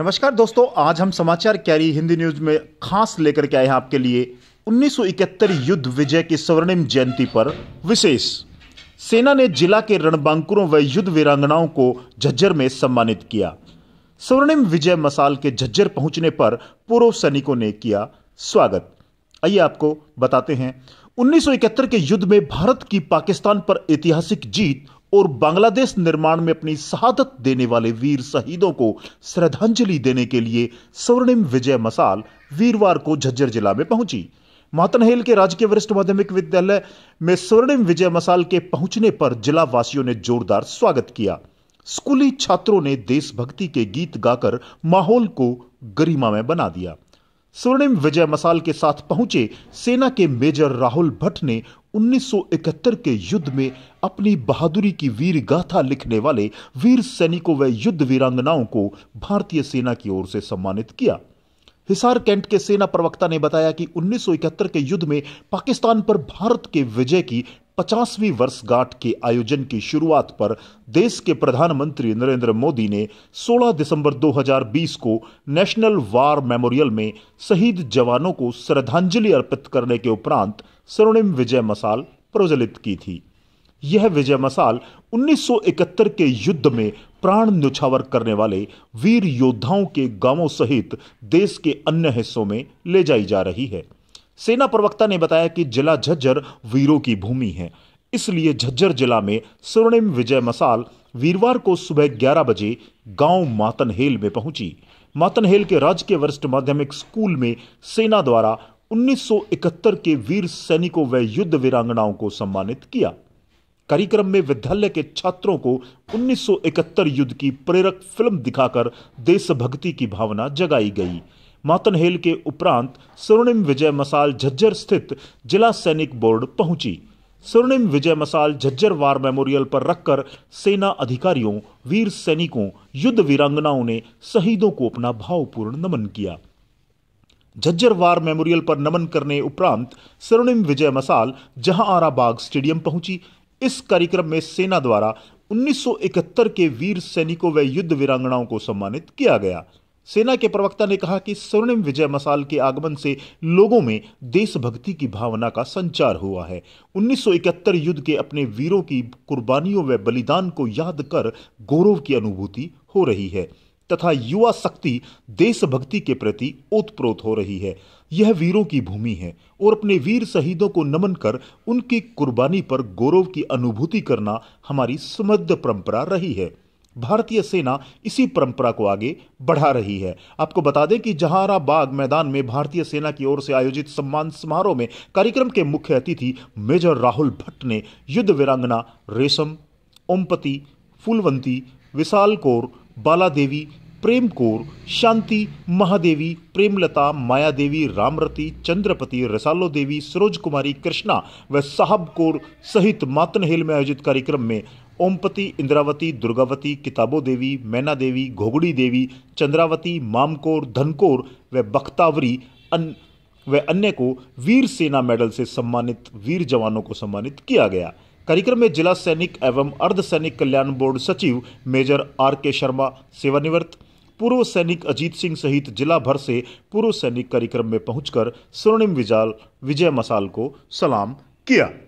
नमस्कार दोस्तों आज हम समाचार कैरी हिंदी न्यूज में खास लेकर के आए हैं आपके लिए 1971 युद्ध विजय की स्वर्णिम जयंती पर विशेष सेना ने जिला के रणबांकुरों व युद्ध वीरांगनाओं को झज्जर में सम्मानित किया स्वर्णिम विजय मसाल के झज्जर पहुंचने पर पूर्व सैनिकों ने किया स्वागत आइए आपको बताते हैं 1971 के युद्ध में भारत की पाकिस्तान पर ऐतिहासिक जीत और बांग्लादेश निर्माण में अपनी शहादत देने वाले वीर शहीदों को श्रद्धांजलि देने के लिए स्वर्णिम विजय मसाल वीरवार को झज्जर जिला में पहुंची मातनहेल के राजकीय वरिष्ठ माध्यमिक विद्यालय में स्वर्णिम विजय मसाल के पहुंचने पर जिला वासियों ने जोरदार स्वागत किया स्कूली छात्रों ने देशभक्ति के गीत गाकर माहौल को गरिमा में बना दिया स्वर्णिम विजय मसाल के साथ पहुंचे सेना के मेजर राहुल भट्ट ने 1971 के युद्ध में अपनी बहादुरी की वीर गाथा लिखने वाले वीर सैनिकों व युद्ध वीरांगनाओं को भारतीय सेना की ओर से सम्मानित किया हिसार कैंट के सेना प्रवक्ता ने बताया कि 1971 के युद्ध में पाकिस्तान पर भारत के विजय की 50वीं वर्षगांठ के आयोजन की शुरुआत पर देश के प्रधानमंत्री नरेंद्र मोदी ने 16 दिसंबर 2020 को नेशनल वार मेमोरियल में शहीद जवानों को श्रद्धांजलि अर्पित करने के उपरांत स्वर्णिम विजय मसाल प्रज्वलित की थी यह विजय मसाल 1971 के युद्ध में प्राण न्युछावर करने वाले वीर योद्धाओं के गांवों सहित देश के अन्य हिस्सों में ले जाई जा रही है सेना प्रवक्ता ने बताया कि जिला झज्जर वीरों की भूमि है इसलिए झज्जर जिला में स्वर्णिम विजय मसाल वीरवार को सुबह 11 बजे गांव मातनहेल में पहुंची मातनहेल के राजकीय वरिष्ठ माध्यमिक स्कूल में सेना द्वारा 1971 के वीर सैनिकों व युद्ध वीरांगनाओं को सम्मानित किया कार्यक्रम में विद्यालय के छात्रों को 1971 युद्ध की प्रेरक फिल्म दिखाकर देशभक्ति की भावना जगाई गई मातनहेल के उपरांत स्वर्णिम विजय मसाल झज्जर स्थित जिला सैनिक बोर्ड पहुंची स्वर्णिम विजय मसाल झज्जर वार मेमोरियल पर रखकर सेना अधिकारियों वीर सैनिकों युद्ध वीरांगनाओं ने शहीदों को अपना भावपूर्ण नमन किया वार मेमोरियल पर नमन करने उपरांत स्वर्णिम विजय मसाल जहां आरा बाग स्टेडियम पहुंची इस कार्यक्रम में सेना द्वारा 1971 के वीर सैनिकों व युद्ध वीरांगनाओं को सम्मानित किया गया सेना के प्रवक्ता ने कहा कि स्वर्णिम विजय मसाल के आगमन से लोगों में देशभक्ति की भावना का संचार हुआ है 1971 युद्ध के अपने वीरों की कुर्बानियों व बलिदान को याद कर गौरव की अनुभूति हो रही है तथा युवा शक्ति देशभक्ति के प्रति ओतप्रोत हो रही है यह वीरों की भूमि है और अपने वीर शहीदों को नमन कर उनकी कुर्बानी पर गौरव की अनुभूति करना हमारी समृद्ध परंपरा रही है भारतीय सेना इसी परंपरा को आगे बढ़ा रही है आपको बता दें कि जहारा बाग मैदान में भारतीय सेना की ओर से आयोजित सम्मान समारोह में कार्यक्रम के मुख्य अतिथि मेजर राहुल भट्ट ने युद्ध वीरांगना रेशम ओमपति फुलवंती विशाल कौर बाला देवी प्रेम कौर शांति महादेवी प्रेमलता माया देवी रामरति चंद्रपति रसालो देवी सरोज कुमारी कृष्णा व साहब कौर सहित मातनहेल में आयोजित कार्यक्रम में ओमपति इंद्रावती दुर्गावती किताबो देवी मैना देवी घोगड़ी देवी चंद्रावती मामकोर धनकोर व बख्तावरी अन व अन्य को वीर सेना मेडल से सम्मानित वीर जवानों को सम्मानित किया गया कार्यक्रम में जिला सैनिक एवं अर्धसैनिक कल्याण बोर्ड सचिव मेजर आर के शर्मा सेवानिवृत्त पूर्व सैनिक अजीत सिंह सहित जिला भर से पूर्व सैनिक कार्यक्रम में पहुंचकर स्वर्णिम विजाल विजय मसाल को सलाम किया